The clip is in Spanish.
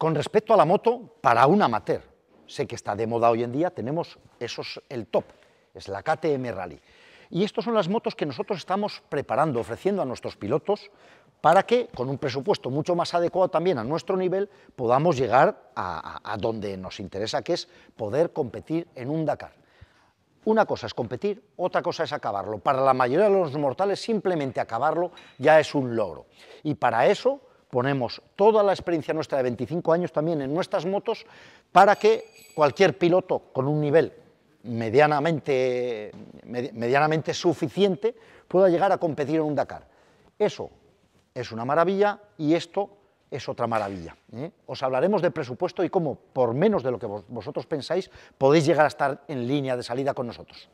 Con respecto a la moto, para un amateur, sé que está de moda hoy en día, tenemos esos, el top, es la KTM Rally. Y estas son las motos que nosotros estamos preparando, ofreciendo a nuestros pilotos para que, con un presupuesto mucho más adecuado también a nuestro nivel, podamos llegar a, a donde nos interesa, que es poder competir en un Dakar. Una cosa es competir, otra cosa es acabarlo. Para la mayoría de los mortales, simplemente acabarlo ya es un logro. Y para eso ponemos toda la experiencia nuestra de 25 años también en nuestras motos para que cualquier piloto con un nivel medianamente, suficiente pueda llegar a competir en un Dakar. Eso es una maravilla y esto es otra maravilla. ¿eh? Os hablaremos de presupuesto y cómo, por menos de lo que vosotros pensáis, podéis llegar a estar en línea de salida con nosotros.